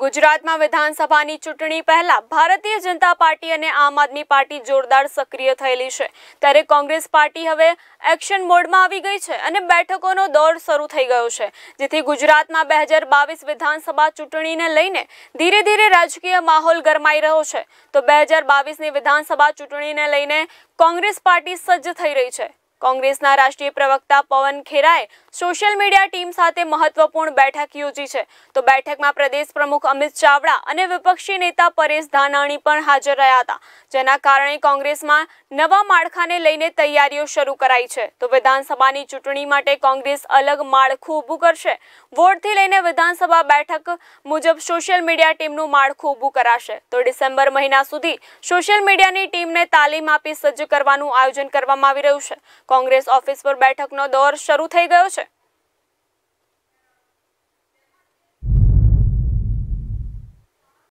ગુજરાતમાં વિધાનસભાની ચૂંટણી પહેલા ભારતીય જનતા પાર્ટી અને આમ આદમી પાર્ટી જોરદાર સક્રિય થયેલી છે ત્યારે કોંગ્રેસ પાર્ટી હવે એક્શન મોડમાં આવી ગઈ છે અને બેઠકોનો દોર શરૂ થઈ ગયો છે જેથી ગુજરાતમાં બે હજાર બાવીસ વિધાનસભા ચૂંટણીને લઈને ધીરે ધીરે રાજકીય માહોલ ગરમાઈ રહ્યો છે તો બે હજાર બાવીસની વિધાનસભા ચૂંટણીને લઈને કોંગ્રેસ પાર્ટી સજ્જ થઈ રહી છે કોંગ્રેસના રાષ્ટ્રીય પ્રવક્તા પવન ખેરાએ સોશિયલ મીડિયા ટીમ સાથે મહત્વપૂર્ણ બેઠક યોજી છે તો બેઠકમાં પ્રદેશ પ્રમુખ અમિત ચાવડા અને વિપક્ષી નેતા પરેશ ધાનાણી પણ હાજર રહ્યા હતા જેના કારણે કોંગ્રેસમાં નવા માળખાને લઈને તૈયારીઓ શરૂ કરાઈ છે તો વિધાનસભાની ચૂંટણી માટે કોંગ્રેસ અલગ માળખું ઊભું કરશે વોર્ડથી લઈને વિધાનસભા બેઠક મુજબ સોશિયલ મીડિયા ટીમનું માળખું ઊભું કરાશે તો ડિસેમ્બર મહિના સુધી સોશિયલ મીડિયાની ટીમને તાલીમ આપી સજ્જ કરવાનું આયોજન કરવામાં આવી રહ્યું છે કોંગ્રેસ ઓફિસ પર બેઠકનો દોર શરૂ થઈ ગયો છે